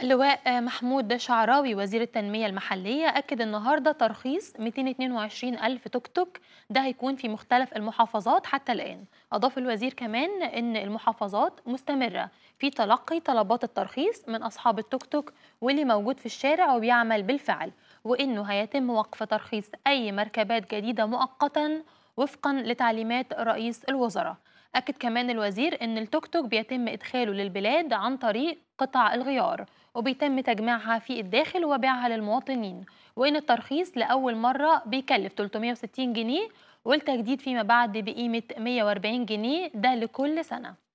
اللواء آه، محمود شعراوي وزير التنمية المحلية أكد النهاردة ترخيص 222 ألف توك توك ده هيكون في مختلف المحافظات حتى الآن أضاف الوزير كمان أن المحافظات مستمرة في تلقي طلبات الترخيص من أصحاب التوك توك واللي موجود في الشارع وبيعمل بالفعل وأنه هيتم وقف ترخيص أي مركبات جديدة مؤقتا وفقا لتعليمات رئيس الوزراء أكد كمان الوزير أن التوك توك بيتم إدخاله للبلاد عن طريق قطع الغيار وبيتم تجميعها في الداخل وبيعها للمواطنين وإن الترخيص لأول مرة بيكلف 360 جنيه والتجديد فيما بعد بقيمة 140 جنيه ده لكل سنة